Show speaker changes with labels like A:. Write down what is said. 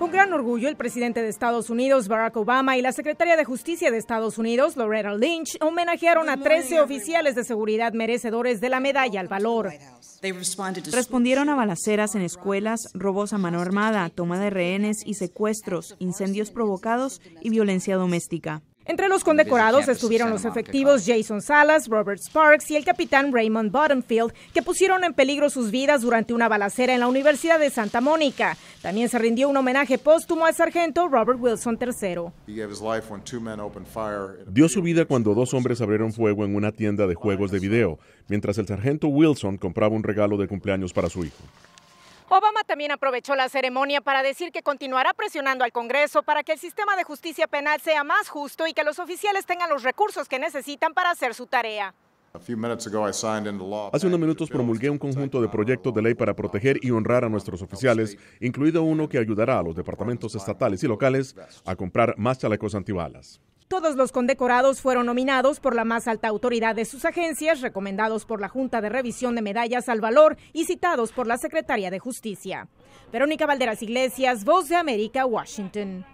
A: Con gran orgullo, el presidente de Estados Unidos, Barack Obama, y la secretaria de Justicia de Estados Unidos, Loretta Lynch, homenajearon a 13 oficiales de seguridad merecedores de la Medalla al Valor.
B: Respondieron a balaceras en escuelas, robos a mano armada, toma de rehenes y secuestros, incendios provocados y violencia doméstica.
A: Entre los condecorados estuvieron los efectivos Jason Salas, Robert Sparks y el capitán Raymond Bottomfield, que pusieron en peligro sus vidas durante una balacera en la Universidad de Santa Mónica. También se rindió un homenaje póstumo al sargento Robert Wilson III.
C: Dio su vida cuando dos hombres abrieron fuego en una tienda de juegos de video, mientras el sargento Wilson compraba un regalo de cumpleaños para su hijo.
A: Obama también aprovechó la ceremonia para decir que continuará presionando al Congreso para que el sistema de justicia penal sea más justo y que los oficiales tengan los recursos que necesitan para hacer su tarea.
D: Hace
C: unos minutos promulgué un conjunto de proyectos de ley para proteger y honrar a nuestros oficiales, incluido uno que ayudará a los departamentos estatales y locales a comprar más chalecos antibalas.
A: Todos los condecorados fueron nominados por la más alta autoridad de sus agencias, recomendados por la Junta de Revisión de Medallas al Valor y citados por la Secretaría de Justicia. Verónica Valderas Iglesias, Voz de América, Washington.